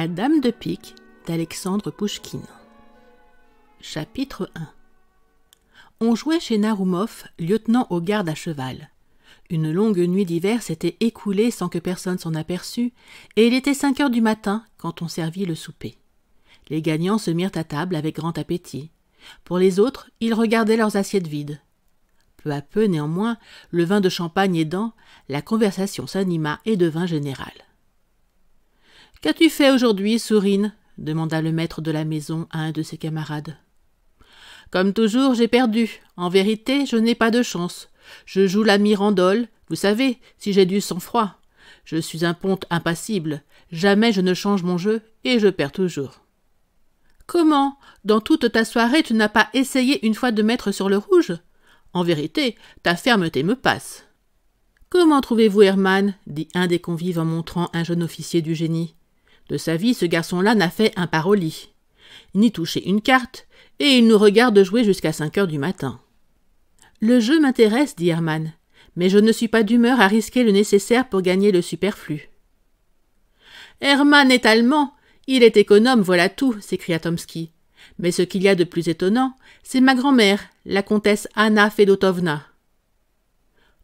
La Dame de Pique d'Alexandre Pouchkine. Chapitre 1 On jouait chez Naroumov, lieutenant aux gardes à cheval. Une longue nuit d'hiver s'était écoulée sans que personne s'en aperçût, et il était cinq heures du matin quand on servit le souper. Les gagnants se mirent à table avec grand appétit. Pour les autres, ils regardaient leurs assiettes vides. Peu à peu, néanmoins, le vin de champagne aidant, la conversation s'anima et devint générale. Qu'as-tu fait aujourd'hui, Sourine demanda le maître de la maison à un de ses camarades. Comme toujours, j'ai perdu. En vérité, je n'ai pas de chance. Je joue la mirandole, vous savez, si j'ai du sang-froid. Je suis un ponte impassible. Jamais je ne change mon jeu, et je perds toujours. Comment Dans toute ta soirée, tu n'as pas essayé une fois de mettre sur le rouge En vérité, ta fermeté me passe. Comment trouvez-vous Hermann dit un des convives en montrant un jeune officier du génie. De sa vie, ce garçon-là n'a fait un paroli, ni touché une carte, et il nous regarde jouer jusqu'à cinq heures du matin. Le jeu m'intéresse, dit Hermann, mais je ne suis pas d'humeur à risquer le nécessaire pour gagner le superflu. Herman est allemand, il est économe, voilà tout, s'écria Tomsky. Mais ce qu'il y a de plus étonnant, c'est ma grand-mère, la comtesse Anna Fedotovna.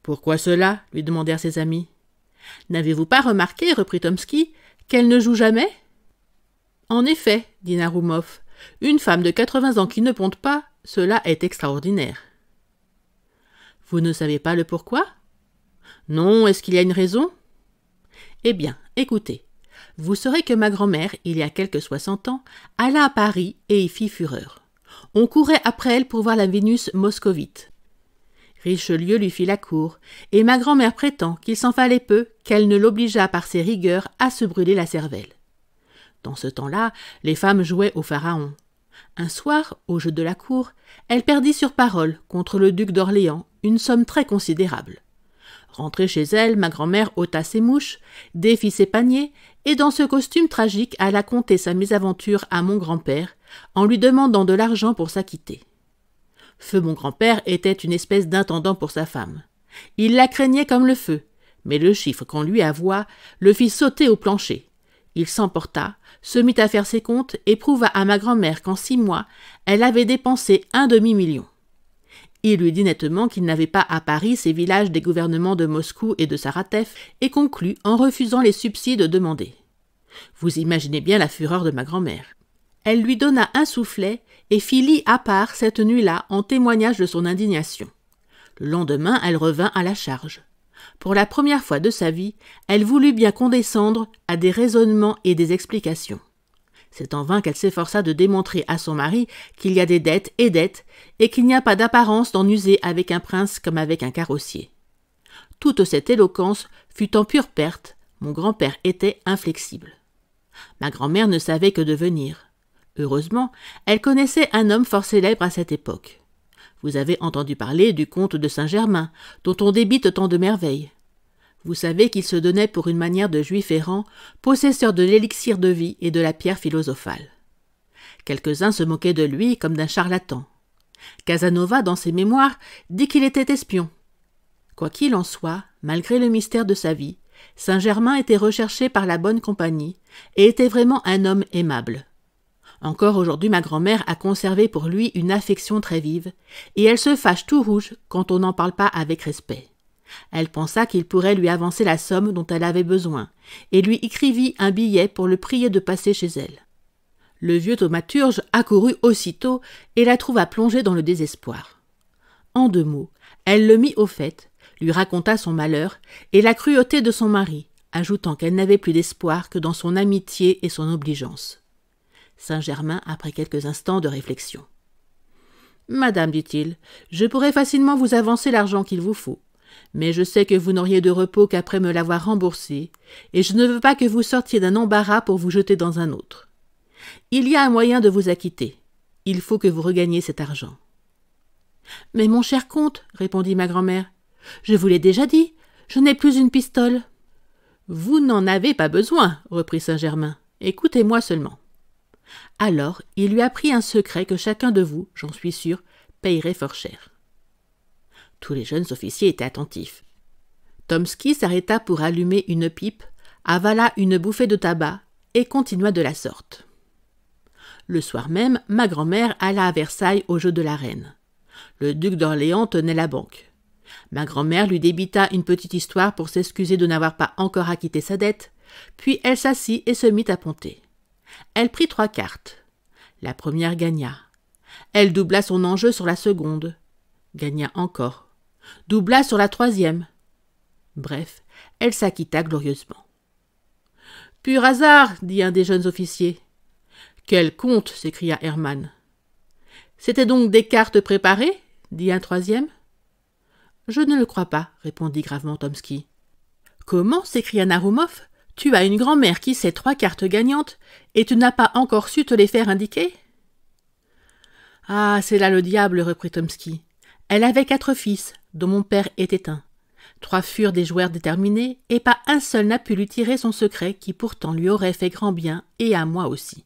Pourquoi cela lui demandèrent ses amis. N'avez-vous pas remarqué, reprit Tomsky, qu'elle ne joue jamais En effet, dit Narumov, une femme de 80 ans qui ne ponte pas, cela est extraordinaire. Vous ne savez pas le pourquoi Non, est-ce qu'il y a une raison Eh bien, écoutez. Vous saurez que ma grand-mère, il y a quelque soixante ans, alla à Paris et y fit fureur. On courait après elle pour voir la Vénus moscovite. Richelieu lui fit la cour, et ma grand-mère prétend qu'il s'en fallait peu qu'elle ne l'obligeât par ses rigueurs à se brûler la cervelle. Dans ce temps-là, les femmes jouaient au pharaon. Un soir, au jeu de la cour, elle perdit sur parole, contre le duc d'Orléans, une somme très considérable. Rentrée chez elle, ma grand-mère ôta ses mouches, défit ses paniers, et dans ce costume tragique alla conter sa mésaventure à mon grand-père, en lui demandant de l'argent pour s'acquitter. Feu, mon grand-père, était une espèce d'intendant pour sa femme. Il la craignait comme le feu, mais le chiffre qu'on lui avoua le fit sauter au plancher. Il s'emporta, se mit à faire ses comptes et prouva à ma grand-mère qu'en six mois, elle avait dépensé un demi-million. Il lui dit nettement qu'il n'avait pas à Paris ces villages des gouvernements de Moscou et de Saratef et conclut en refusant les subsides demandés. Vous imaginez bien la fureur de ma grand-mère elle lui donna un soufflet et fit lit à part cette nuit-là en témoignage de son indignation. Le lendemain, elle revint à la charge. Pour la première fois de sa vie, elle voulut bien condescendre à des raisonnements et des explications. C'est en vain qu'elle s'efforça de démontrer à son mari qu'il y a des dettes et dettes, et qu'il n'y a pas d'apparence d'en user avec un prince comme avec un carrossier. Toute cette éloquence fut en pure perte, mon grand-père était inflexible. Ma grand-mère ne savait que devenir. Heureusement, elle connaissait un homme fort célèbre à cette époque. Vous avez entendu parler du comte de Saint-Germain, dont on débite tant de merveilles. Vous savez qu'il se donnait pour une manière de juif errant, possesseur de l'élixir de vie et de la pierre philosophale. Quelques-uns se moquaient de lui comme d'un charlatan. Casanova, dans ses mémoires, dit qu'il était espion. Quoi qu'il en soit, malgré le mystère de sa vie, Saint-Germain était recherché par la bonne compagnie et était vraiment un homme aimable, encore aujourd'hui, ma grand-mère a conservé pour lui une affection très vive, et elle se fâche tout rouge quand on n'en parle pas avec respect. Elle pensa qu'il pourrait lui avancer la somme dont elle avait besoin, et lui écrivit un billet pour le prier de passer chez elle. Le vieux thaumaturge accourut aussitôt et la trouva plongée dans le désespoir. En deux mots, elle le mit au fait, lui raconta son malheur et la cruauté de son mari, ajoutant qu'elle n'avait plus d'espoir que dans son amitié et son obligeance. Saint-Germain après quelques instants de réflexion. Madame, dit-il, je pourrais facilement vous avancer l'argent qu'il vous faut, mais je sais que vous n'auriez de repos qu'après me l'avoir remboursé, et je ne veux pas que vous sortiez d'un embarras pour vous jeter dans un autre. Il y a un moyen de vous acquitter. Il faut que vous regagniez cet argent. Mais mon cher comte, répondit ma grand-mère, je vous l'ai déjà dit, je n'ai plus une pistole. Vous n'en avez pas besoin, reprit Saint-Germain. Écoutez-moi seulement. Alors il lui apprit un secret que chacun de vous, j'en suis sûr, payerait fort cher. Tous les jeunes officiers étaient attentifs. Tomski s'arrêta pour allumer une pipe, avala une bouffée de tabac et continua de la sorte. Le soir même, ma grand-mère alla à Versailles au jeu de la reine. Le duc d'Orléans tenait la banque. Ma grand-mère lui débita une petite histoire pour s'excuser de n'avoir pas encore acquitté sa dette, puis elle s'assit et se mit à ponter. Elle prit trois cartes. La première gagna. Elle doubla son enjeu sur la seconde. Gagna encore. Doubla sur la troisième. Bref, elle s'acquitta glorieusement. Pur hasard, dit un des jeunes officiers. Quel compte !» s'écria Hermann. C'était donc des cartes préparées dit un troisième. Je ne le crois pas, répondit gravement Tomsky. Comment s'écria Narumov. Tu as une grand-mère qui sait trois cartes gagnantes, et tu n'as pas encore su te les faire indiquer Ah, c'est là le diable, reprit Tomski. « Elle avait quatre fils, dont mon père était un. Trois furent des joueurs déterminés, et pas un seul n'a pu lui tirer son secret qui pourtant lui aurait fait grand bien, et à moi aussi.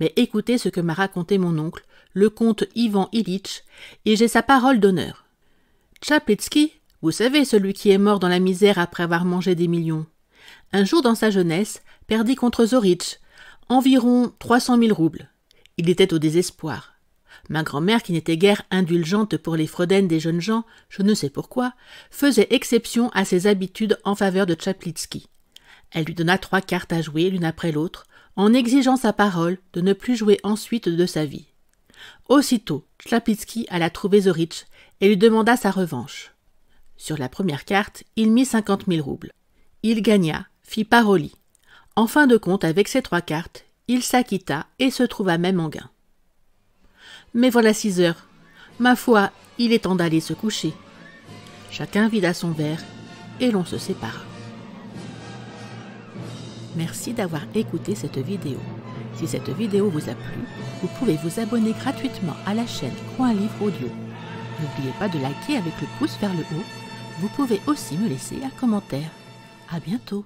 Mais écoutez ce que m'a raconté mon oncle, le comte Ivan Illich, et j'ai sa parole d'honneur. Tchaplitsky, vous savez celui qui est mort dans la misère après avoir mangé des millions, un jour dans sa jeunesse, perdit contre Zorich environ 300 000 roubles. Il était au désespoir. Ma grand-mère, qui n'était guère indulgente pour les fredaines des jeunes gens, je ne sais pourquoi, faisait exception à ses habitudes en faveur de Tchaplitsky. Elle lui donna trois cartes à jouer l'une après l'autre, en exigeant sa parole de ne plus jouer ensuite de sa vie. Aussitôt, Tchaplitsky alla trouver Zorich et lui demanda sa revanche. Sur la première carte, il mit cinquante mille roubles. Il gagna, fit Paroli. En fin de compte, avec ces trois cartes, il s'acquitta et se trouva même en gain. Mais voilà six heures. Ma foi, il est temps d'aller se coucher. Chacun vida son verre et l'on se sépara. Merci d'avoir écouté cette vidéo. Si cette vidéo vous a plu, vous pouvez vous abonner gratuitement à la chaîne Coin Livre Audio. N'oubliez pas de liker avec le pouce vers le haut. Vous pouvez aussi me laisser un commentaire. À bientôt